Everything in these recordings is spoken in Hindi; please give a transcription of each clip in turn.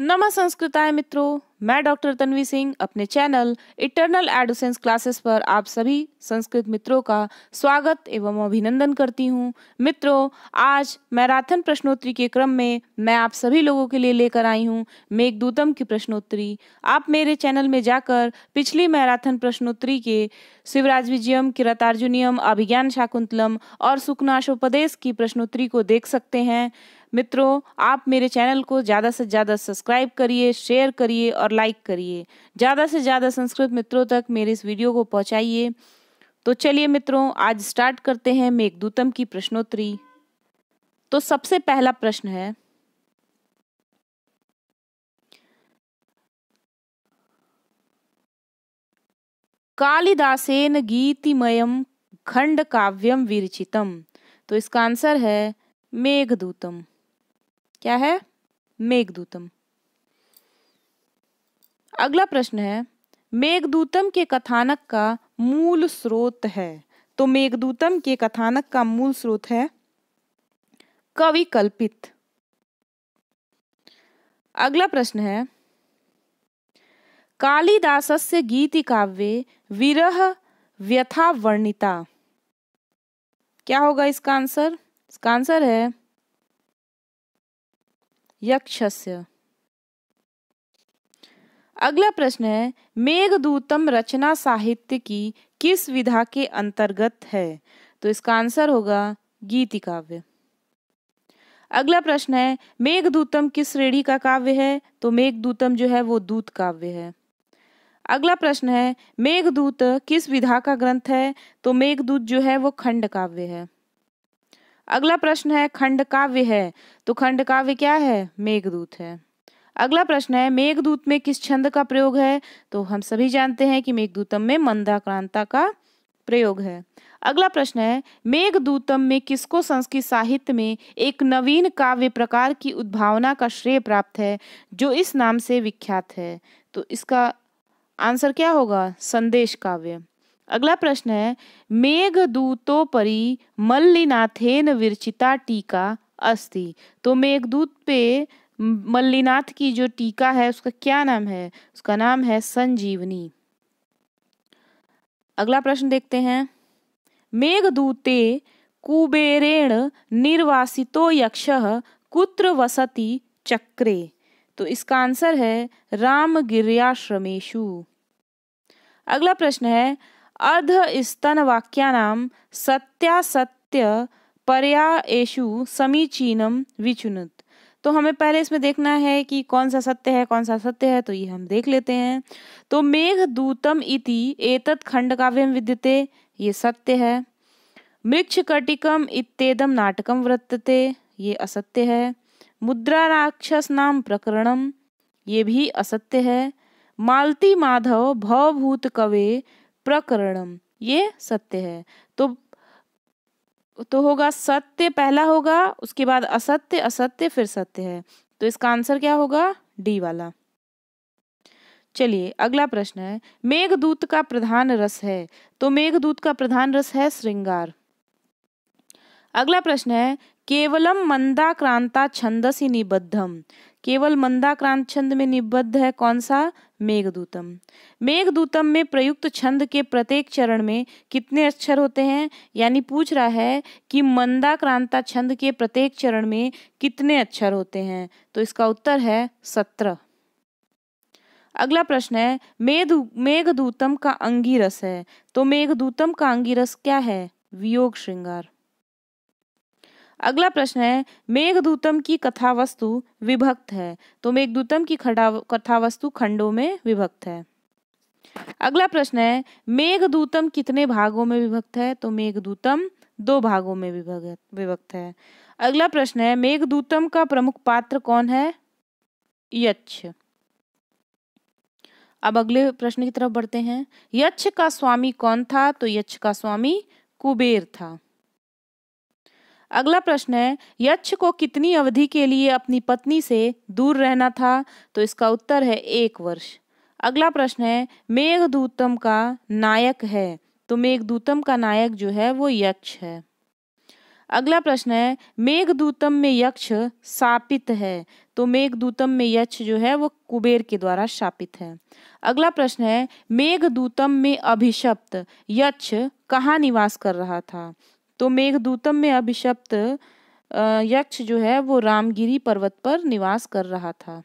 नमः संस्कृताय मित्रों मैं डॉक्टर तन्वी सिंह अपने चैनल इटरनल एडोसेंस क्लासेस पर आप सभी संस्कृत मित्रों का स्वागत एवं अभिनंदन करती हूं मित्रों आज मैराथन प्रश्नोत्तरी के क्रम में मैं आप सभी लोगों के लिए लेकर आई हूं मेघदूतम की प्रश्नोत्तरी आप मेरे चैनल में जाकर पिछली मैराथन प्रश्नोत्तरी के शिवराज विजयम किरतार्जुनियम अभिज्ञान शाकुंतलम और सुकनाशोपदेश की प्रश्नोत्तरी को देख सकते हैं मित्रों आप मेरे चैनल को ज़्यादा से ज़्यादा सब्सक्राइब करिए शेयर करिए और लाइक करिए ज़्यादा से ज़्यादा संस्कृत मित्रों तक मेरे इस वीडियो को पहुँचाइए तो चलिए मित्रों आज स्टार्ट करते हैं मेघदूतम की प्रश्नोत्तरी तो सबसे पहला प्रश्न है कालिदासन गीतिमयम खंड काव्यम विरचितम तो इसका आंसर है मेघदूतम क्या है मेघदूतम अगला प्रश्न है मेघदूतम के कथानक का मूल स्रोत है तो मेघदूतम के कथानक का मूल स्रोत है कवि कल्पित अगला प्रश्न है कालिदासस्य गीति काव्य विरह व्यथा वर्णिता क्या होगा इसका आंसर इसका आंसर है यक्षस्य अगला प्रश्न है मेघदूतम रचना साहित्य की किस विधा के अंतर्गत है तो इसका आंसर होगा गीति काव्य अगला प्रश्न है मेघदूतम किस श्रेणी का काव्य है तो मेघदूतम जो है वो दूत काव्य है अगला प्रश्न है मेघदूत किस विधा का ग्रंथ है तो मेघदूत जो है वो खंड काव्य है अगला प्रश्न है खंड काव्य है तो खंड काव्य क्या है मेघदूत है अगला प्रश्न है मेघदूत में किस छंद का प्रयोग है तो हम सभी जानते हैं कि मेघदूतम में मंदाक्रांता का प्रयोग है अगला प्रश्न है मेघदूतम में किसको संस्कृत साहित्य में एक नवीन काव्य प्रकार की उद्भावना का श्रेय प्राप्त है जो इस नाम से विख्यात है तो इसका आंसर क्या होगा संदेश काव्य अगला प्रश्न है दूतो परी मल्लिनाथेन विरचिता टीका अस्ति तो मेघदूत पे मल्लिनाथ की जो टीका है उसका क्या नाम है उसका नाम है संजीवनी अगला प्रश्न देखते हैं मेघदूते कुबेरेण निर्वासितो यक्ष कुत्र वसति चक्रे तो इसका आंसर है राम गिरियाश्रमेशु अगला प्रश्न है अर्ध स्तन वाक्यानां सत्यासत्य पर्यायु समीचीनम विचुनत तो हमें पहले इसमें देखना है कि कौन सा सत्य है कौन सा सत्य है तो ये हम देख लेते हैं तो मेघ दूतम इति एतत् खंड काव्य विद्यते ये सत्य है मृक्ष कटिकम इतम नाटकम वृत्तते ये असत्य है मुद्रा राक्षस नाम प्रकरणम ये भी असत्य है मालती माधव भवभूत कवे प्रकरणम ये सत्य है तो तो होगा सत्य पहला होगा उसके बाद असत्य असत्य फिर सत्य है तो इसका आंसर क्या होगा डी वाला चलिए अगला प्रश्न है मेघदूत का प्रधान रस है तो मेघदूत का प्रधान रस है श्रृंगार अगला प्रश्न है केवलम मंदाक्रांता छंदसी निबद्धम केवल मंदाक्रांत छंद में निबद्ध है कौन सा मेघदूतम मेघदूतम में प्रयुक्त छंद के प्रत्येक चरण में कितने अक्षर होते हैं यानी पूछ रहा है कि मंदाक्रांता छंद के प्रत्येक चरण में कितने अक्षर होते हैं तो इसका उत्तर है सत्रह अगला प्रश्न है मेघ मेघदूतम का अंगीरस है तो मेघदूतम का अंगीरस क्या है वियोग श्रृंगार अगला प्रश्न है मेघदूतम की कथा वस्तु विभक्त है तो मेघदूतम की कथा वस्तु खंडों में विभक्त है अगला प्रश्न है मेघदूतम कितने भागों में विभक्त है तो मेघदूतम दो भागों में विभक्त है अगला प्रश्न है मेघदूतम का प्रमुख पात्र कौन है यक्ष अब अगले प्रश्न की तरफ बढ़ते हैं यक्ष का स्वामी कौन था तो यक्ष का स्वामी कुबेर था अगला प्रश्न है यक्ष को कितनी अवधि के लिए अपनी पत्नी से दूर रहना था तो इसका उत्तर है एक वर्ष अगला प्रश्न है मेघदूतम का नायक है तो मेघदूतम का नायक जो है वो यक्ष है अगला प्रश्न है मेघदूतम में यक्ष शापित है तो मेघदूतम में यक्ष जो है वो कुबेर के द्वारा शापित है अगला प्रश्न है मेघदूतम में अभिशप्त यक्ष कहाँ निवास कर रहा था तो मेघदूतम में अभिशप्त यक्ष जो है वो रामगिरी पर्वत पर निवास कर रहा था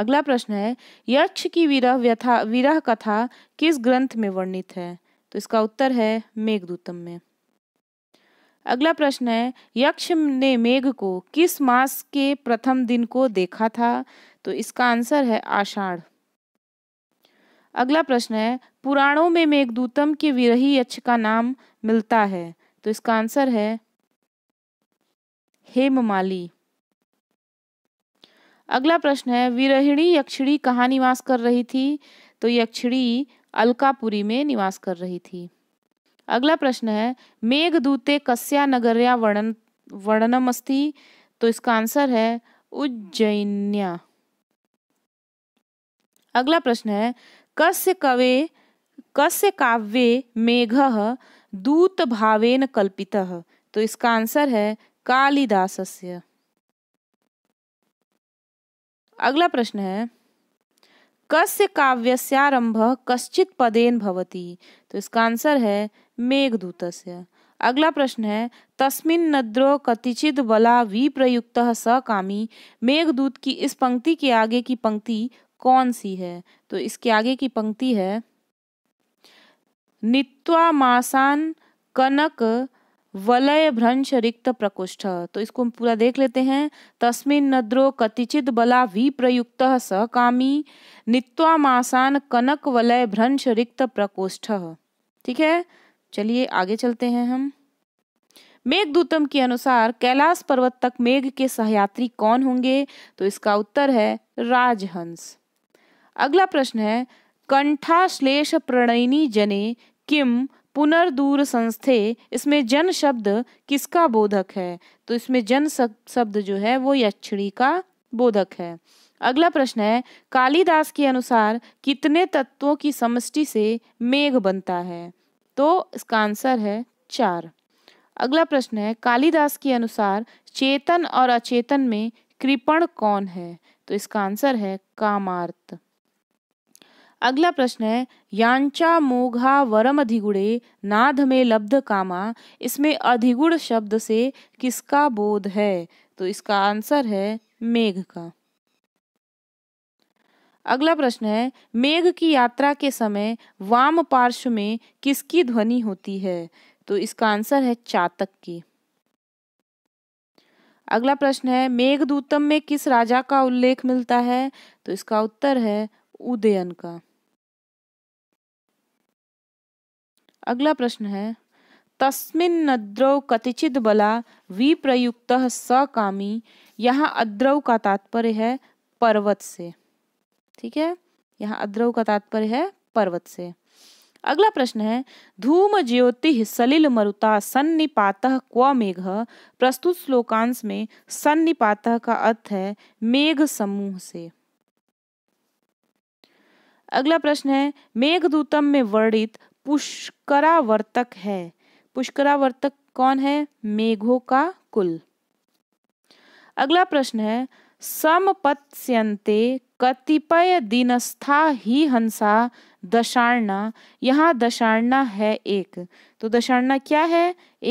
अगला प्रश्न है यक्ष की विरह व्यथा विरह कथा किस ग्रंथ में वर्णित है तो इसका उत्तर है मेघदूतम में अगला प्रश्न है यक्ष ने मेघ को किस मास के प्रथम दिन को देखा था तो इसका आंसर है आषाढ़ अगला प्रश्न है पुराणों में मेघदूतम के विरही यक्ष का नाम मिलता है तो इसका आंसर है हेममाली अगला प्रश्न है विरहिणी यक्षिणी कहाँ निवास कर रही थी तो यक्षिणी अलकापुरी में निवास कर रही थी अगला प्रश्न है मेघदूते कस्या नगर्या वर्णन वर्णनम अस्थी तो इसका आंसर है उज्जैन्या अगला प्रश्न है कस्य कवे कस्य काव्ये मेघ दूत भावेन कल्पित तो इसका आंसर है कालिदास अगला प्रश्न है कस्य काव्यारंभ कश्चित पदेन भवती तो इसका आंसर है मेघदूत अगला प्रश्न है तस्मिन नद्रो कतिचित बला विप्रयुक्त स कामी मेघदूत की इस पंक्ति के आगे की पंक्ति कौन सी है तो इसके आगे की पंक्ति है नित्वा मासान कनक वलय भ्रंश रिक्त प्रकोष्ठ तो इसको हम पूरा देख लेते हैं तस्मिन नद्रो कतिचित बला भी प्रयुक्त सकामी नित्वा मासान कनक वलय भ्रंश रिक्त प्रकोष्ठ ठीक है चलिए आगे चलते हैं हम मेघदूतम के अनुसार कैलाश पर्वत तक मेघ के सहयात्री कौन होंगे तो इसका उत्तर है राजहंस अगला प्रश्न है कंठाश्लेष प्रणयिनी जने किम पुनर्दूर संस्थे इसमें जन शब्द किसका बोधक है तो इसमें जन शब्द जो है वो यक्षणी का बोधक है अगला प्रश्न है कालिदास के अनुसार कितने तत्वों की समष्टि से मेघ बनता है तो इसका आंसर है चार अगला प्रश्न है कालिदास के अनुसार चेतन और अचेतन में कृपण कौन है तो इसका आंसर है कामार्थ अगला प्रश्न है यांचा मोघा वरम अधिगुड़े नाध में लब्ध कामा इसमें अधिगुण शब्द से किसका बोध है तो इसका आंसर है मेघ का अगला प्रश्न है मेघ की यात्रा के समय वाम पार्श्व में किसकी ध्वनि होती है तो इसका आंसर है चातक की अगला प्रश्न है मेघदूतम में किस राजा का उल्लेख मिलता है तो इसका उत्तर है उदयन का अगला प्रश्न है तस्मिन् नद्रौ कतिचित बला विप्रयुक्त सकामी यहाँ अद्रव का तात्पर्य है पर्वत से ठीक है यहाँ अद्रव का तात्पर्य है पर्वत से अगला प्रश्न है धूम ज्योति सलिल मरुता सन्निपात क्व मेघ प्रस्तुत श्लोकांश में सन्निपात का अर्थ है मेघ समूह से अगला प्रश्न है मेघदूतम में वर्णित पुष्करावर्तक है पुष्करावर्तक कौन है मेघों का कुल अगला प्रश्न है समपत्स्यन्ते कतिपय दिनस्था ही हंसा दशारणा यहाँ दशारणा है एक तो दशारणा क्या है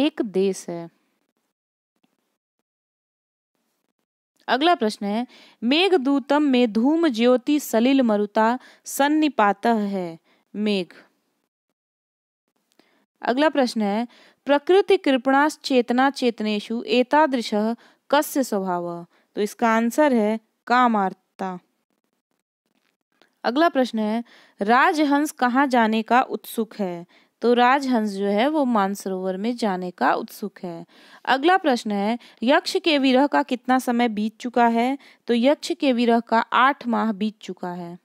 एक देश है अगला प्रश्न है मेघदूतम में धूम ज्योति सलिल मरुता सन्निपात है मेघ अगला प्रश्न है प्रकृति कृपणा चेतना चेतनेशु एतादृश कस्य स्वभाव तो इसका आंसर है कामार्ता अगला प्रश्न है राजहंस कहाँ जाने का उत्सुक है तो राजहंस जो है वो मानसरोवर में जाने का उत्सुक है अगला प्रश्न है यक्ष के विरह का कितना समय बीत चुका है तो यक्ष के विरह का आठ माह बीत चुका है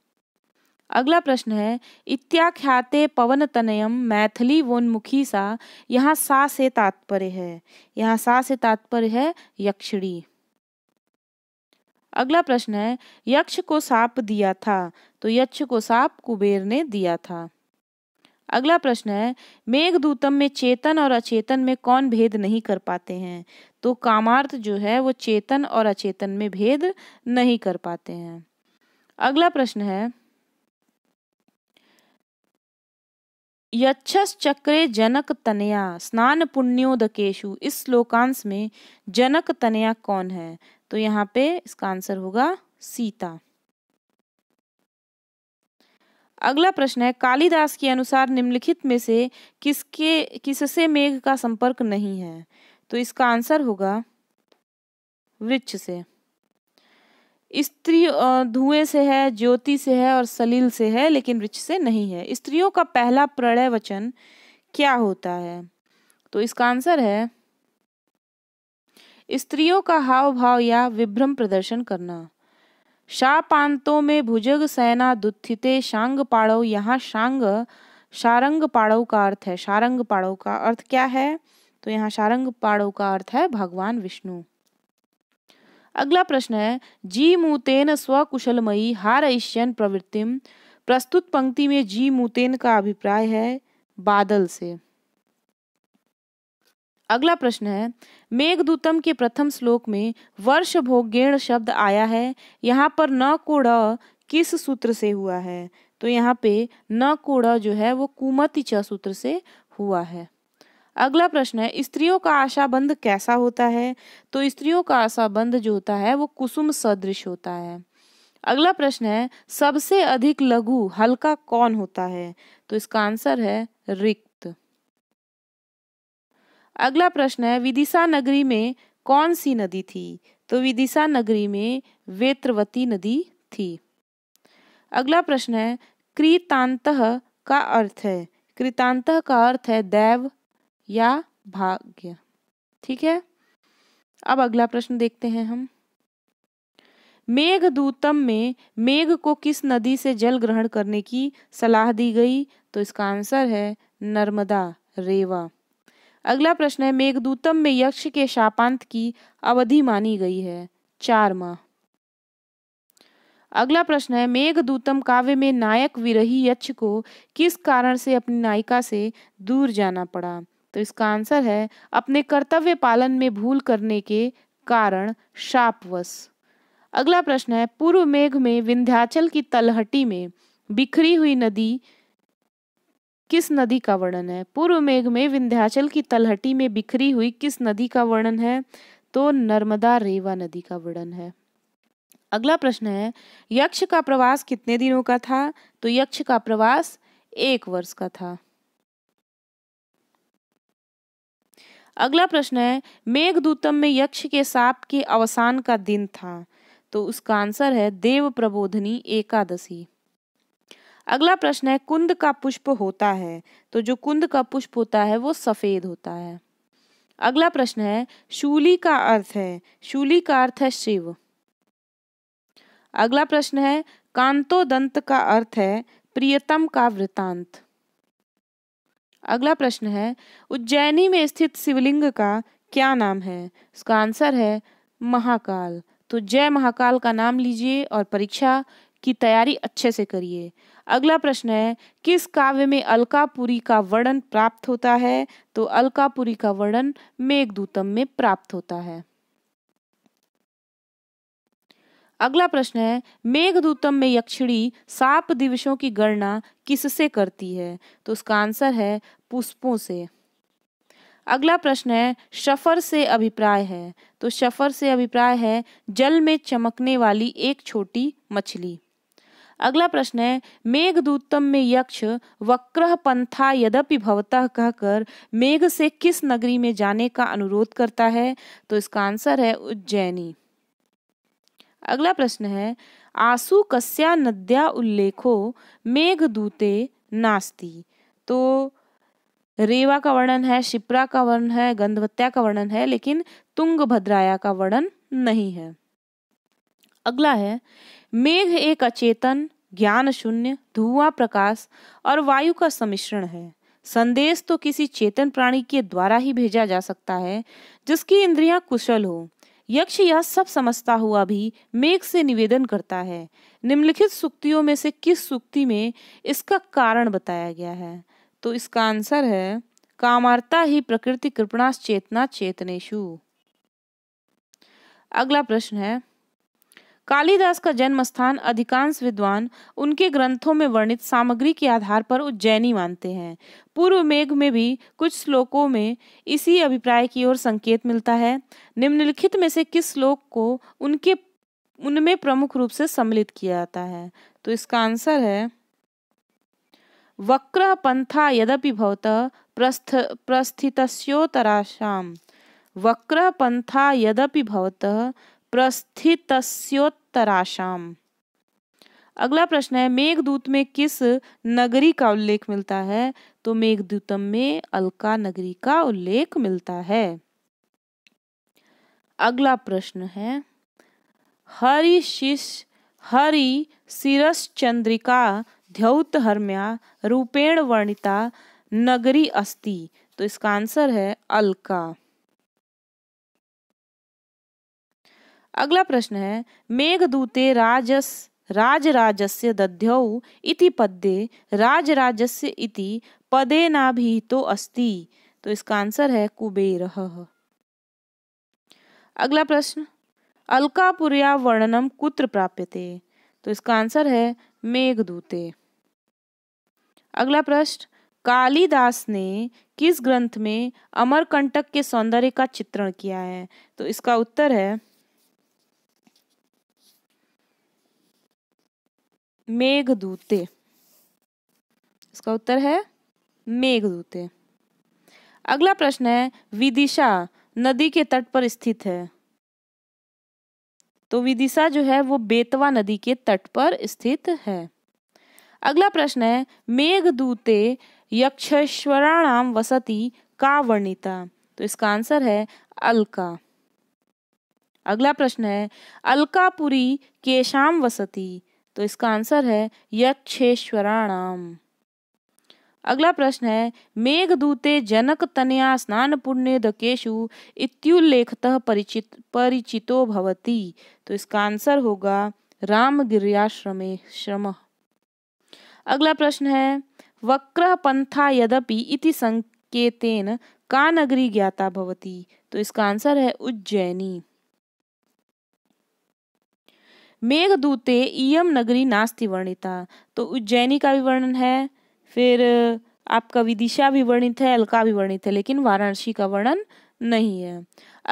अगला प्रश्न है इत्याख्याते पवन तनयम मैथिली वोन्मुखी सा यहाँ सा से तात्पर्य है यहाँ सा से तात्पर्य है यक्षिणी अगला प्रश्न है यक्ष को साप दिया था तो यक्ष को साप कुबेर ने दिया था अगला प्रश्न है मेघदूतम में चेतन और अचेतन में कौन भेद नहीं कर पाते हैं तो कामार्थ जो है वो चेतन और अचेतन में भेद नहीं कर पाते हैं अगला प्रश्न है यक्षक्रे जनक तनया स्नान पुण्योदकेशु इस श्लोकांश में जनक तनया कौन है तो यहाँ पे इसका आंसर होगा सीता अगला प्रश्न है कालिदास के अनुसार निम्नलिखित में से किसके किससे मेघ का संपर्क नहीं है तो इसका आंसर होगा वृक्ष से स्त्री धुएं से है ज्योति से है और सलील से है लेकिन रिच से नहीं है स्त्रियों का पहला प्रणय वचन क्या होता है तो इसका आंसर है स्त्रियों का हाव भाव या विभ्रम प्रदर्शन करना शापांतों में भुजग सेना दुत्थिते शांग पाड़ो यहाँ शांग शारंग पाड़ो का अर्थ है शारंग पाड़ो का अर्थ क्या है तो यहाँ शारंग पाड़ो का अर्थ है भगवान विष्णु अगला प्रश्न है जी मूतेन स्वकुशलमयी हारयिष्यन प्रवृत्तिम प्रस्तुत पंक्ति में जी मूतेन का अभिप्राय है बादल से अगला प्रश्न है मेघदूतम के प्रथम श्लोक में वर्ष भोगेण शब्द आया है यहाँ पर न कोड़ किस सूत्र से हुआ है तो यहाँ पे न कोड जो है वो कुमति च सूत्र से हुआ है अगला प्रश्न है स्त्रियों का आशाबंध कैसा होता है तो स्त्रियों का आशाबंध जो होता है वो कुसुम सदृश होता है अगला प्रश्न है सबसे अधिक लघु हल्का कौन होता है तो इसका आंसर है रिक्त अगला प्रश्न है विदिशा नगरी में कौन सी नदी थी तो विदिशा नगरी में वेत्रवती नदी थी अगला प्रश्न है कृतांत का अर्थ है कृतांत का अर्थ है दैव या भाग्य ठीक है अब अगला प्रश्न देखते हैं हम मेघदूतम में मेघ को किस नदी से जल ग्रहण करने की सलाह दी गई तो इसका आंसर है नर्मदा रेवा अगला प्रश्न है मेघदूतम में यक्ष के शापांत की अवधि मानी गई है चार माह अगला प्रश्न है मेघदूतम काव्य में नायक विरही यक्ष को किस कारण से अपनी नायिका से दूर जाना पड़ा तो इसका आंसर है अपने कर्तव्य पालन में भूल करने के कारण शापवश अगला प्रश्न है पूर्व मेघ में विंध्याचल की तलहटी में बिखरी हुई नदी किस नदी का वर्णन है पूर्व मेघ में विंध्याचल की तलहटी में बिखरी हुई किस नदी का वर्णन है तो नर्मदा रेवा नदी का वर्णन है अगला प्रश्न है यक्ष का प्रवास कितने दिनों का था तो यक्ष का प्रवास एक वर्ष का था अगला प्रश्न है मेघदूतम में यक्ष के साप के अवसान का दिन था तो उसका आंसर है देव प्रबोधनी एकादशी अगला प्रश्न है कुंद का पुष्प होता है तो जो कुंद का पुष्प होता है वो सफेद होता है अगला प्रश्न है शूली का अर्थ है शूली का अर्थ है शिव अगला प्रश्न है कांतो दंत का अर्थ है प्रियतम का वृतांत अगला प्रश्न है उज्जैनी में स्थित शिवलिंग का क्या नाम है इसका आंसर है महाकाल तो जय महाकाल का नाम लीजिए और परीक्षा की तैयारी अच्छे से करिए अगला प्रश्न है किस काव्य में अलकापुरी का वर्णन प्राप्त होता है तो अलकापुरी का वर्णन मेघदूतम में प्राप्त होता है अगला प्रश्न है मेघदूतम में यक्षिणी साप दिवसों की गणना किससे करती है तो उसका आंसर है पुष्पों से अगला प्रश्न है शफर से अभिप्राय है तो शफर से अभिप्राय है जल में चमकने वाली एक छोटी मछली अगला प्रश्न है मेघदूतम में यक्ष वक्र पंथा यद्यपि भवतः कहकर मेघ से किस नगरी में जाने का अनुरोध करता है तो इसका आंसर है उज्जैनी अगला प्रश्न है आंसू कस्या नद्या उल्लेखो मेघ दूते नास्ती तो रेवा का वर्णन है शिप्रा का वर्णन है गंधवत्या का वर्णन है लेकिन तुंग भद्राया का वर्णन नहीं है अगला है मेघ एक अचेतन ज्ञान शून्य धुआं प्रकाश और वायु का सम्मिश्रण है संदेश तो किसी चेतन प्राणी के द्वारा ही भेजा जा सकता है जिसकी इंद्रियां कुशल हो यक्ष यह सब समझता हुआ भी मेघ से निवेदन करता है निम्नलिखित सुक्तियों में से किस सुक्ति में इसका कारण बताया गया है तो इसका आंसर है कामार्ता ही प्रकृति चेतना चेतनेशु अगला प्रश्न है कालिदास का जन्म स्थान अधिकांश विद्वान उनके ग्रंथों में वर्णित सामग्री के आधार पर उज्जैनी मानते हैं पूर्व मेघ में भी कुछ श्लोकों में इसी अभिप्राय की ओर संकेत मिलता है निम्नलिखित में से किस श्लोक को उनके उनमें प्रमुख रूप से सम्मिलित किया जाता है तो इसका आंसर है वक्र पंथा यद्यपि भवत प्रस्थ प्रस्थितोतराशाम वक्र पंथा यद्यपि भवत प्रस्थितोत्तराशाम अगला प्रश्न है मेघदूत में किस नगरी का उल्लेख मिलता है तो मेघदूतम में अलका नगरी का उल्लेख मिलता है अगला प्रश्न है हरिशिष हरि सिरस चंद्रिका ध्यौत हर्म्या रूपेण वर्णिता नगरी अस्ति तो इसका आंसर है अलका अगला प्रश्न है मेघदूते राजस राजस्य दध्यौ इति पद्ये राजस्य इति पदे तो अस्ति तो इसका आंसर है कुबेर अगला प्रश्न अलकापुरिया वर्णनम कुत्र प्राप्यते तो इसका आंसर है मेघदूते अगला प्रश्न कालिदास ने किस ग्रंथ में अमरकंटक के सौंदर्य का चित्रण किया है तो इसका उत्तर है मेघदूते इसका उत्तर है मेघदूते अगला प्रश्न है विदिशा नदी के तट पर स्थित है तो विदिशा जो है वो बेतवा नदी के तट पर स्थित है अगला प्रश्न है मेघदूते यक्षेश्वराणाम वसति का वर्णिता तो इसका आंसर है अलका अगला प्रश्न है अलकापुरी केशाम वसती तो इसका आंसर है यक्षेश्वराणाम अगला प्रश्न है मेघदूते जनक तनया स्नान पुण्य दकेशु इत्युल्लेखतः परिचित परिचितो भवति तो इसका आंसर होगा राम गिरियाश्रमे श्रम अगला प्रश्न है वक्र पंथा यद्यपि इति संकेतेन का नगरी ज्ञाता भवति तो इसका आंसर है उज्जैनी मेघदूते इम नगरी नास्ति वर्णिता तो उज्जैनी का भी वर्णन है फिर आपका विदिशा भी वर्णित है अलका भी वर्णित है लेकिन वाराणसी का वर्णन नहीं है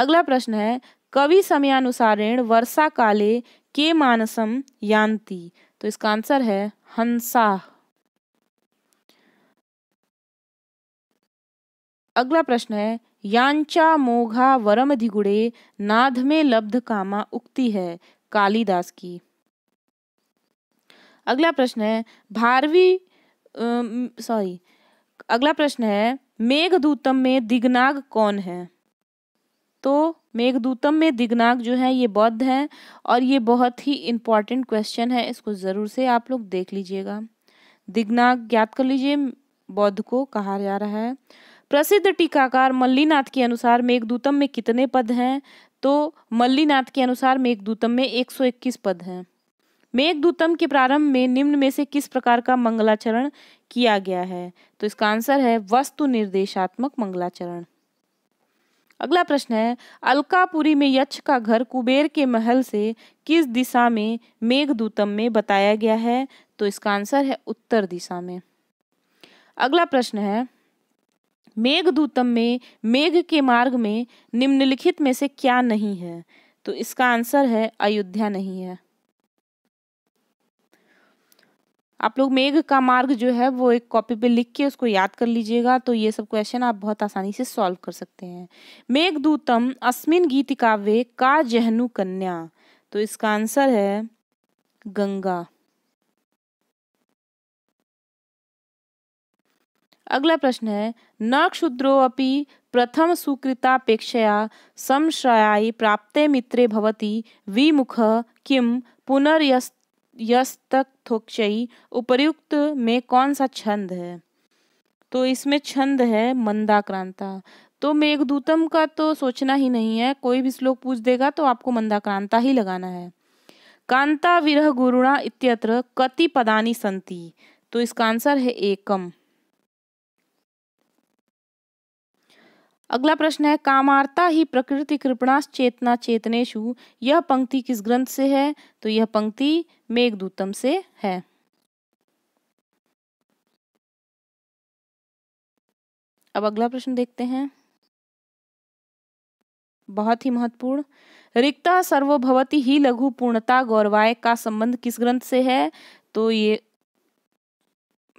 अगला प्रश्न है कवि समयानुसारेण वर्षा काले के मानसम यान्ति तो इसका आंसर है हंसा अगला प्रश्न है यांचा मोघा वरम धिगुड़े नाध में लब्ध कामा उक्ति है कालिदास की अगला प्रश्न है भारवी सॉरी अगला प्रश्न है मेघदूतम में दिग्नाग कौन है तो मेघदूतम में दिग्नाग जो है ये बौद्ध है और ये बहुत ही इंपॉर्टेंट क्वेश्चन है इसको ज़रूर से आप लोग देख लीजिएगा दिग्नाग ज्ञात कर लीजिए बौद्ध को कहा जा रहा है प्रसिद्ध टीकाकार मल्लीनाथ के अनुसार मेघदूतम में कितने पद हैं तो मल्लीनाथ के अनुसार मेघदूतम में 121 पद हैं मेघदूतम के प्रारंभ में निम्न में से किस प्रकार का मंगलाचरण किया गया है तो इसका आंसर है वस्तु निर्देशात्मक मंगलाचरण अगला प्रश्न है अलकापुरी में यक्ष का घर कुबेर के महल से किस दिशा में मेघदूतम में बताया गया है तो इसका आंसर है उत्तर दिशा में अगला प्रश्न है मेघदूतम में मेघ के मार्ग में निम्नलिखित में से क्या नहीं है तो इसका आंसर है अयोध्या नहीं है आप लोग मेघ का मार्ग जो है वो एक कॉपी पे लिख के उसको याद कर लीजिएगा तो ये सब क्वेश्चन आप बहुत आसानी से सॉल्व कर सकते हैं मेघदूतम अस्मिन गीत काव्य का जहनु कन्या तो इसका आंसर है गंगा अगला प्रश्न है न क्षुद्रो अपि प्रथम सुकृतापेक्षया संश्रयायि प्राप्त मित्रे भवती विमुख किम पुनर्यस्तोक्ष उपर्युक्त में कौन सा छंद है तो इसमें छंद है मंदाक्रांता तो मेघदूतम का तो सोचना ही नहीं है कोई भी श्लोक पूछ देगा तो आपको मंदाक्रांता ही लगाना है कांता विरह गुरुणा इत्यत्र कति पदानी संति तो इसका आंसर है एकम अगला प्रश्न है कामार्ता ही प्रकृति कृपणास चेतना चेतनेशु यह पंक्ति किस ग्रंथ से है तो यह पंक्ति मेघदूतम से है अब अगला प्रश्न देखते हैं बहुत ही महत्वपूर्ण रिक्ता सर्वभवती ही लघु पूर्णता गौरवाय का संबंध किस ग्रंथ से है तो ये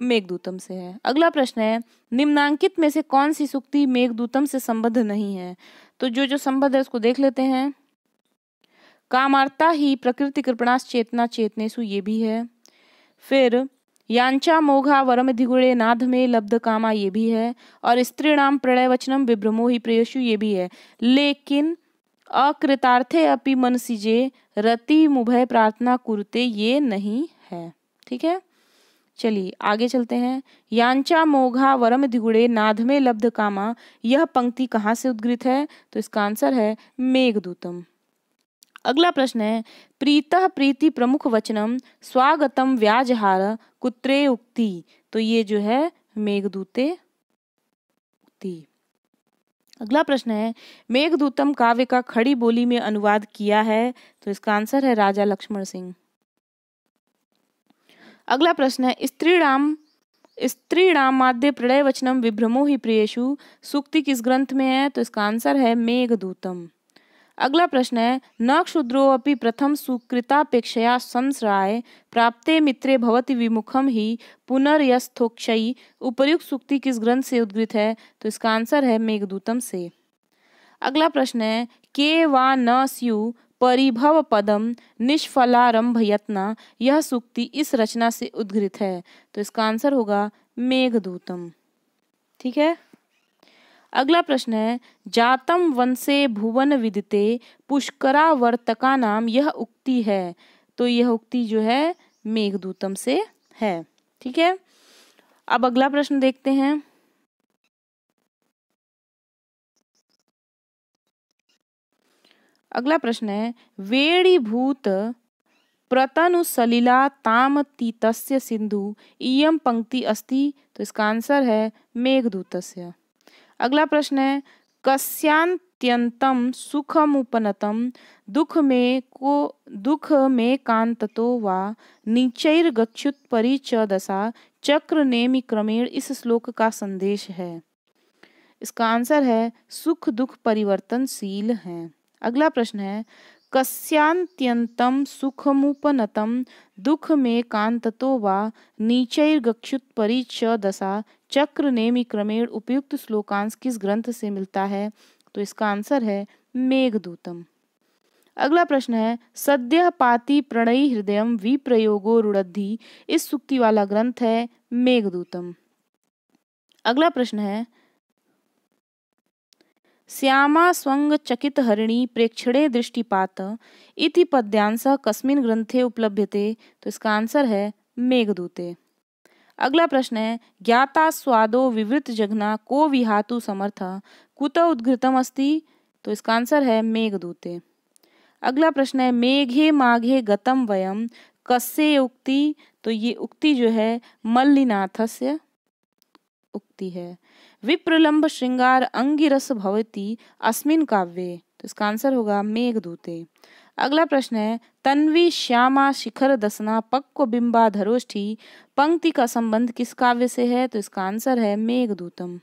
मेघदूतम से है अगला प्रश्न है निम्नांकित में से कौन सी सुक्ति मेघदूतम से संबद्ध नहीं है तो जो जो संबद्ध है उसको देख लेते हैं कामार्ता ही प्रकृति कृपणाश चेतना चेतनेसु ये भी है फिर यांचा मोघा वरम धिगुड़े नाध में लब्ध कामा ये भी है और स्त्री नाम प्रणय वचनम विभ्रमो ही प्रयशु ये भी है लेकिन अकृतार्थे अपि मनसिजे रति मुभय प्रार्थना कुरते ये नहीं है ठीक है चलिए आगे चलते हैं यांचा मोघा वरम दिगुड़े में लब्ध कामा यह पंक्ति कहाँ से उद्गृत है तो इसका आंसर है मेघदूतम अगला प्रश्न है प्रीत प्रीति प्रमुख वचनम स्वागतम व्याजहार कुत्रे उक्ति तो ये जो है मेघदूते उक्ति अगला प्रश्न है मेघदूतम काव्य का खड़ी बोली में अनुवाद किया है तो इसका आंसर है राजा लक्ष्मण सिंह अगला प्रश्न है स्त्री राम माध्य प्रलय वचनम विभ्रमो ही प्रियशु सूक्ति किस ग्रंथ में है तो इसका आंसर है मेघदूतम अगला प्रश्न है न क्षुद्रो अपनी प्रथम सुकृतापेक्षया संसराय प्राप्ते मित्रे भवति विमुखम ही पुनर्यस्थोक्षयी उपर्युक्त सूक्ति किस ग्रंथ से उद्गृत है तो इसका आंसर है मेघदूतम से अगला प्रश्न है के वा न स्यु परिभव पदम निष्फलारंभ यत्ना यह सूक्ति इस रचना से उद्घृत है तो इसका आंसर होगा मेघदूतम ठीक है अगला प्रश्न है जातम वंशे भुवन विदते पुष्करावर्तका नाम यह उक्ति है तो यह उक्ति जो है मेघदूतम से है ठीक है अब अगला प्रश्न देखते हैं अगला प्रश्न है वेड़ीभूत प्रतनु सलिला ताम तीतस्य सिंधु इम पंक्ति अस्ति तो इसका आंसर है मेघदूतस्य अगला प्रश्न है कस्यांत्यंतम सुखम उपनतम दुख में को दुख में कांततो वा नीचैर गच्छुत परिच दशा चक्र नेमी क्रमेण इस श्लोक का संदेश है इसका आंसर है सुख दुख परिवर्तनशील हैं अगला प्रश्न है कस्यांत्यंतम सुखमुपनतम दुख में कांततो वा नीचैर्गक्षुत परिच दशा चक्र नेमी क्रमेण उपयुक्त श्लोकांश किस ग्रंथ से मिलता है तो इसका आंसर है मेघदूतम अगला प्रश्न है सद्य पाति प्रणयी हृदय विप्रयोगो रुणद्धि इस सुक्ति वाला ग्रंथ है मेघदूतम अगला प्रश्न है हरिणी प्रेक्षणे दृष्टिपात इति पद्यांश कस्मिन ग्रंथे उपलभ्यते तो इसका आंसर है मेघदूते अगला प्रश्न है ज्ञाता स्वादो विवृत जघना को विहातु समर्थ कुत उद्घृतम अस्ति तो इसका आंसर है मेघदूते अगला प्रश्न है मेघे माघे गतम वयम कस्से उक्ति तो ये उक्ति जो है मल्लिनाथस्य उक्ति है विप्रलम्ब श्रृंगार अंगिरस भवती अस्मिन काव्य तो इसका आंसर होगा मेघदूते अगला प्रश्न है तन्वी श्यामा शिखर दसना पक्व बिंबा धरोष्ठी पंक्ति का संबंध किस काव्य से है तो इसका आंसर है मेघदूतम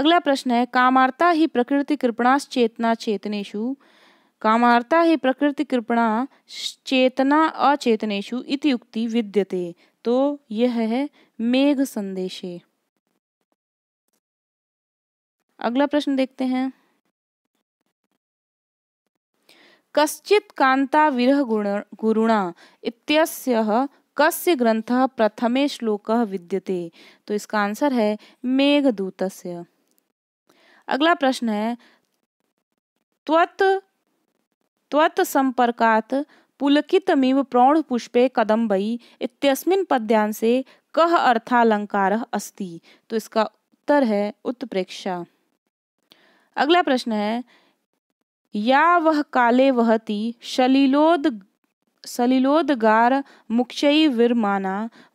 अगला प्रश्न है कामार्ता ही प्रकृति कृपणाश चेतना चेतनेशु कामार्ता ही प्रकृति कृपणा चेतना अचेतनेशु इति उक्ति विद्यते तो यह है मेघ संदेशे अगला प्रश्न देखते हैं कश्चित कांता विरह गुरुणा इत्यस्य कस्य ग्रंथ प्रथमे श्लोक विद्यते तो इसका आंसर है मेघदूतस्य अगला प्रश्न है त्वत त्वत संपर्कात पुलकितमिव पुष्पे कदम्बई इत्यस्मिन पद्यांशे कह अर्थालंकार अस्ति तो इसका उत्तर है उत्प्रेक्षा अगला प्रश्न है या वह काले वहती शलीलोद सलिलोदगार मुक्षई विरमाना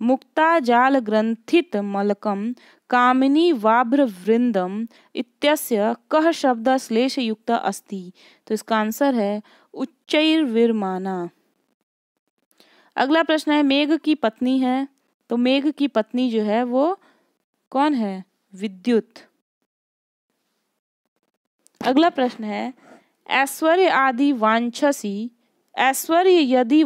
मुक्ता जाल ग्रंथित मलकम कामिनी वाभ्र वृंदम इत्यस्य कह शब्द श्लेष युक्त अस्ति तो इसका आंसर है उच्चैर विरमाना अगला प्रश्न है मेघ की पत्नी है तो मेघ की पत्नी जो है वो कौन है विद्युत अगला प्रश्न है ऐश्वर्य आदि वांछसी ऐश्वर्य यदि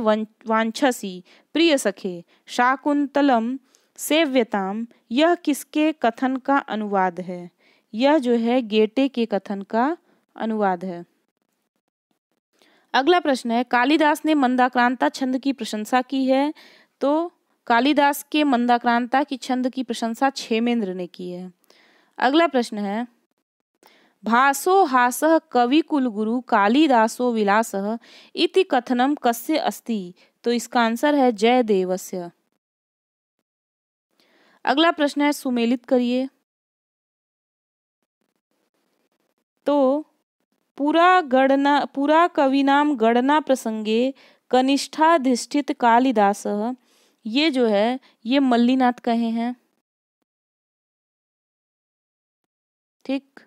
वांछसी प्रिय सखे शाकुंतलम सेव्यताम यह किसके कथन का अनुवाद है यह जो है गेटे के कथन का अनुवाद है अगला प्रश्न है कालिदास ने मंदाक्रांता छंद की प्रशंसा की है तो कालिदास के मंदाक्रांता की छंद की प्रशंसा छेमेंद्र ने की है अगला प्रश्न है भासो हासः कविकुलगुरु कालिदासो विलास इति कथनम कस्य अस्ति तो इसका आंसर है जय देवस्य अगला प्रश्न है सुमेलित करिए तो पूरा गणना पूरा कविनाम गणना प्रसंगे कनिष्ठाधिष्ठित कालिदास ये जो है ये मल्लीनाथ कहे हैं ठीक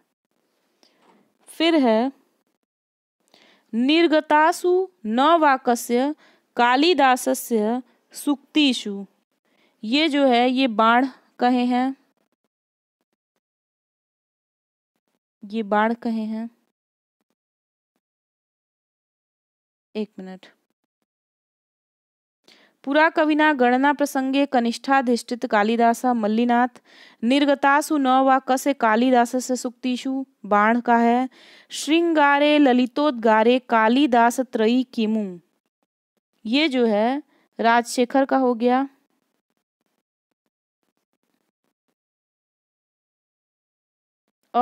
फिर है निर्गतासु न वाकस्य कालिदास सुक्तिषु ये जो है ये बाण कहे हैं ये बाण कहे हैं एक मिनट गणना प्रसंगे कनिष्ठाधिष्ठित कालिदास मल्लिनाथ निर्गतासु न ન कसे कालिदास से સુક્તિષુ बाण का है श्रृंगारे ललितोद्गारे कालिदास त्रयी किमु ये जो है राजशेखर का हो गया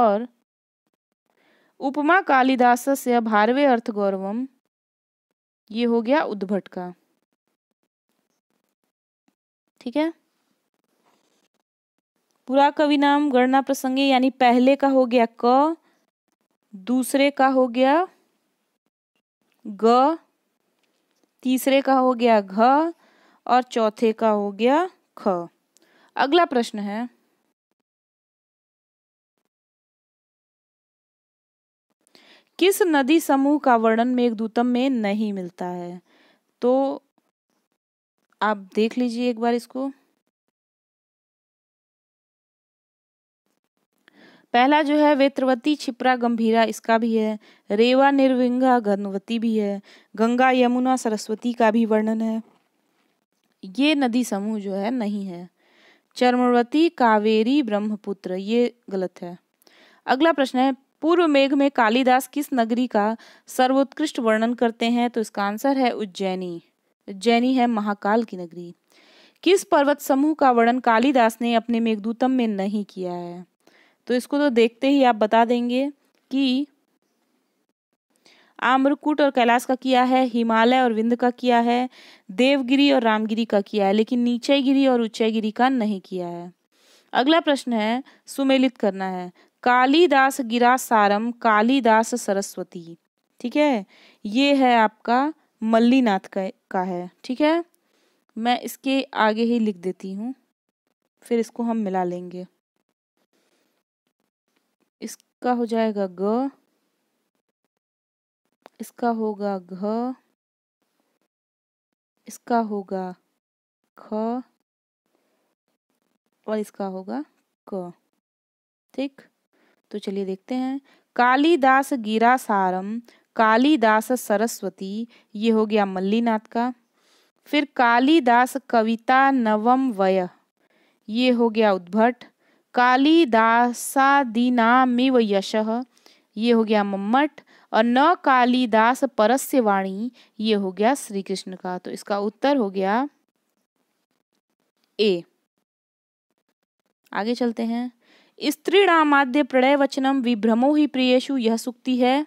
और उपमा कालिदास से भारवे अर्थ गौरवम ये हो गया उद्भट का ठीक है पूरा कवि नाम गणना प्रसंगे यानी पहले का हो गया क दूसरे का हो गया ग तीसरे का हो गया घ और चौथे का हो गया ख अगला प्रश्न है किस नदी समूह का वर्णन मेघदूतम में नहीं मिलता है तो आप देख लीजिए एक बार इसको पहला जो है वेत्रवती छिप्रा गंभीरा इसका भी है रेवा निर्विंगा गणवती भी है गंगा यमुना सरस्वती का भी वर्णन है ये नदी समूह जो है नहीं है चर्मवती कावेरी ब्रह्मपुत्र ये गलत है अगला प्रश्न है पूर्व मेघ में कालिदास किस नगरी का सर्वोत्कृष्ट वर्णन करते हैं तो इसका आंसर है उज्जैनी जैनी है महाकाल की नगरी किस पर्वत समूह का वर्णन कालिदास ने अपने मेघदूतम में नहीं किया है तो इसको तो देखते ही आप बता देंगे कि आम्रकूट और कैलाश का किया है हिमालय और विंध का किया है देवगिरी और रामगिरी का किया है लेकिन नीचेगिरी और उच्चगिरी का नहीं किया है अगला प्रश्न है सुमेलित करना है कालिदास गिरा सारम कालिदास सरस्वती ठीक है ये है आपका मल्लीनाथ का का है ठीक है मैं इसके आगे ही लिख देती हूँ फिर इसको हम मिला लेंगे इसका हो जाएगा ग इसका होगा घ इसका होगा ख और इसका होगा क ठीक तो चलिए देखते हैं कालिदास गिरा सारम कालीदास सरस्वती ये हो गया मल्लीनाथ का फिर कालीदास कविता नवम वय ये हो गया उद्भट कालिदासादिनामिव यश ये हो गया मम्मट और न कालीदास परस्य वाणी ये हो गया श्री कृष्ण का तो इसका उत्तर हो गया ए आगे चलते हैं स्त्री नामाद्य प्रणय वचनम विभ्रमो ही प्रियेशु यह सुक्ति है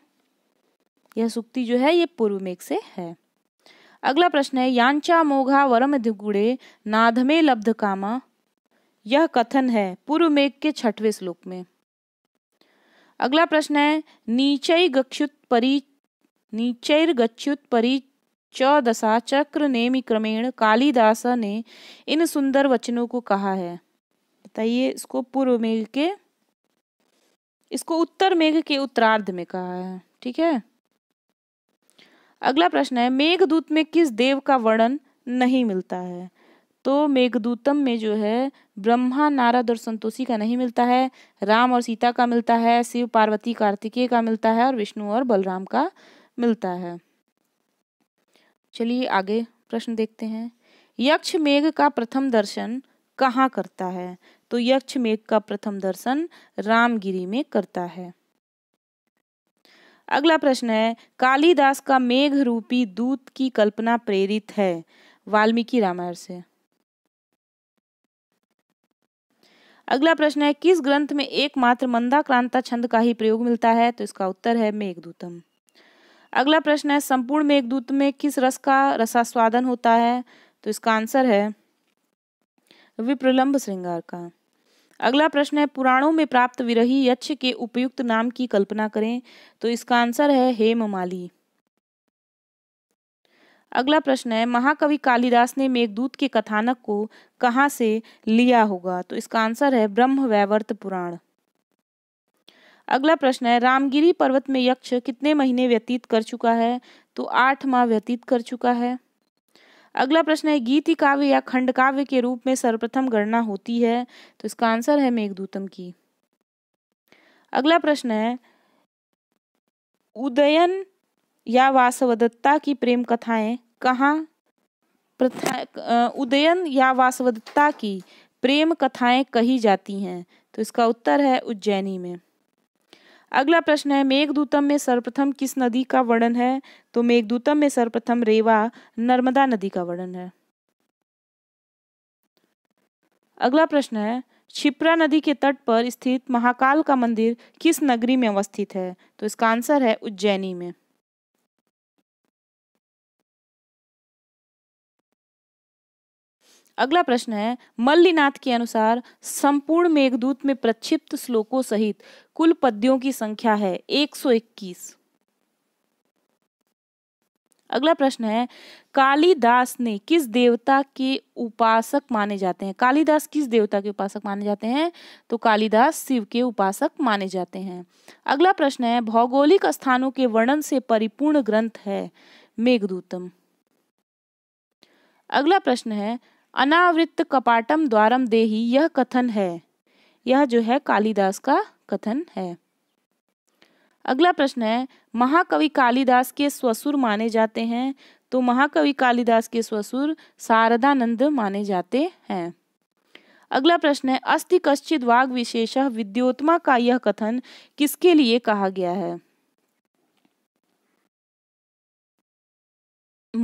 यह सुक्ति जो है ये पूर्व मेघ से है अगला प्रश्न है यांचा मोघा वरम धिगुड़े नाधमे लब्ध कामा यह कथन है पूर्व मेघ के छठवें श्लोक में अगला प्रश्न है नीचय गक्षुत परी नीचैर गच्छुत परी च दशा चक्र नेमि क्रमेण कालिदास ने इन सुंदर वचनों को कहा है बताइए इसको पूर्व मेघ के इसको उत्तर मेघ के उत्तरार्ध में कहा है ठीक है अगला प्रश्न है मेघदूत में किस देव का वर्णन नहीं मिलता है तो मेघदूतम में जो है ब्रह्मा नारद और संतोषी का नहीं मिलता है राम और सीता का मिलता है शिव पार्वती कार्तिकेय का मिलता है और विष्णु और बलराम का मिलता है चलिए आगे प्रश्न देखते हैं यक्ष मेघ का प्रथम दर्शन कहाँ करता है तो यक्ष मेघ का प्रथम दर्शन रामगिरी में करता है अगला प्रश्न है कालिदास का मेघ रूपी दूत की कल्पना प्रेरित है वाल्मीकि रामायण से अगला प्रश्न है किस ग्रंथ में एकमात्र मंदा क्रांता छंद का ही प्रयोग मिलता है तो इसका उत्तर है मेघदूतम अगला प्रश्न है संपूर्ण मेघदूत में किस रस का रसास्वादन होता है तो इसका आंसर है विप्रलम्ब श्रृंगार का अगला प्रश्न है पुराणों में प्राप्त विरही यक्ष के उपयुक्त नाम की कल्पना करें तो इसका आंसर है हेममाली अगला प्रश्न है महाकवि कालिदास ने मेघदूत के कथानक को कहाँ से लिया होगा तो इसका आंसर है ब्रह्म वैवर्त पुराण अगला प्रश्न है रामगिरी पर्वत में यक्ष कितने महीने व्यतीत कर चुका है तो आठ माह व्यतीत कर चुका है अगला प्रश्न है गीति काव्य या खंड काव्य के रूप में सर्वप्रथम गणना होती है तो इसका आंसर है मेघदूतम की अगला प्रश्न है उदयन या वासवदत्ता की प्रेम कथाएं कहाँ प्रथा उदयन या वासवदत्ता की प्रेम कथाएं कही जाती हैं तो इसका उत्तर है उज्जैनी में अगला प्रश्न है मेघदूतम में सर्वप्रथम किस नदी का वर्णन है तो मेघदूतम में सर्वप्रथम रेवा नर्मदा नदी का वर्णन है अगला प्रश्न है क्षिप्रा नदी के तट पर स्थित महाकाल का मंदिर किस नगरी में अवस्थित है तो इसका आंसर है उज्जैनी में अगला प्रश्न है मल्लीनाथ के अनुसार संपूर्ण मेघदूत में प्रक्षिप्त श्लोकों सहित कुल पद्यों की संख्या है 121 अगला प्रश्न है कालीदास ने किस देवता के उपासक माने जाते हैं कालिदास किस देवता के उपासक माने जाते हैं तो कालिदास शिव के उपासक माने जाते हैं अगला प्रश्न है भौगोलिक स्थानों के वर्णन से परिपूर्ण ग्रंथ है मेघदूतम अगला प्रश्न है अनावृत्त कपाटम द्वारम देही यह कथन है यह जो है कालिदास का कथन है अगला प्रश्न है महाकवि कालिदास के स्वसुर माने जाते हैं तो महाकवि कालिदास के स्वसुर शारदानंद माने जाते हैं अगला प्रश्न है अस्थि कश्चित वाग विशेष विद्योत्मा का यह कथन किसके लिए कहा गया है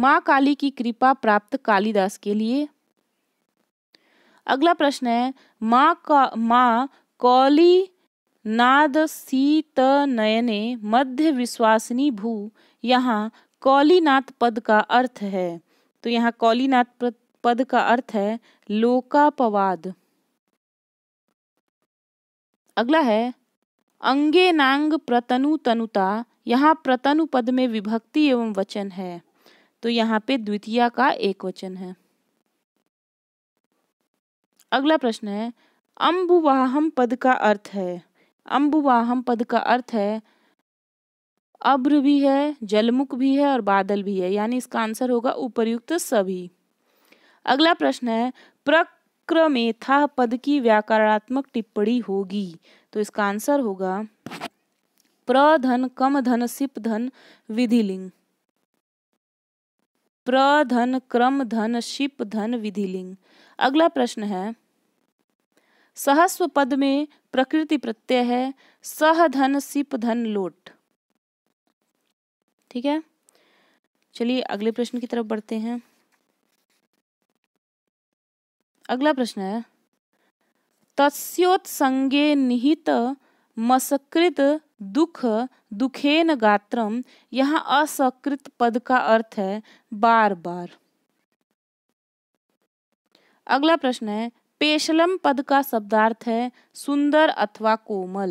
माँ काली की कृपा प्राप्त कालिदास के लिए अगला प्रश्न है माँ का माँ कौली नाद सीत नयने मध्य विश्वासनी भू यहाँ कौलीनाथ पद का अर्थ है तो यहाँ कौलीनाथ पद का अर्थ है लोकापवाद अगला है अंगे नांग प्रतनु तनुता यहाँ प्रतनु पद में विभक्ति एवं वचन है तो यहाँ पे द्वितीय का एक वचन है अगला प्रश्न है अम्बुवाहम पद का अर्थ है अम्बुवाहम पद का अर्थ है अभ्र भी है जलमुख भी है और बादल भी है यानी इसका आंसर होगा उपर्युक्त सभी अगला प्रश्न है प्रक्रमेथा पद की व्याकरणात्मक टिप्पणी होगी तो इसका आंसर होगा प्रधन कम धन सिप धन विधिलिंग प्रधन क्रम धन शिप धन विधिलिंग अगला प्रश्न है सहस्व पद में प्रकृति प्रत्यय है सह धन सिप धन लोट ठीक है चलिए अगले प्रश्न की तरफ बढ़ते हैं अगला प्रश्न है तस्ोत्संगे निहित मसकृत दुख दुखेन गात्रम यहाँ असकृत पद का अर्थ है बार बार अगला प्रश्न है पेशलम पद का शब्दार्थ है सुंदर अथवा कोमल